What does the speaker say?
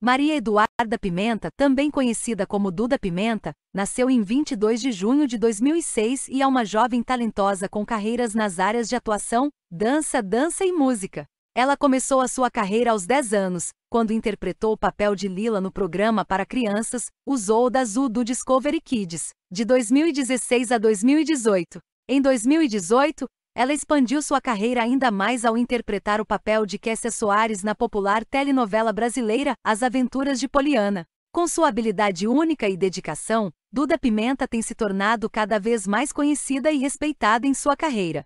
Maria Eduarda Pimenta, também conhecida como Duda Pimenta, nasceu em 22 de junho de 2006 e é uma jovem talentosa com carreiras nas áreas de atuação, dança, dança e música. Ela começou a sua carreira aos 10 anos, quando interpretou o papel de Lila no programa para crianças, Usou da Azul do Discovery Kids, de 2016 a 2018. Em 2018, ela expandiu sua carreira ainda mais ao interpretar o papel de Kessia Soares na popular telenovela brasileira As Aventuras de Poliana. Com sua habilidade única e dedicação, Duda Pimenta tem se tornado cada vez mais conhecida e respeitada em sua carreira.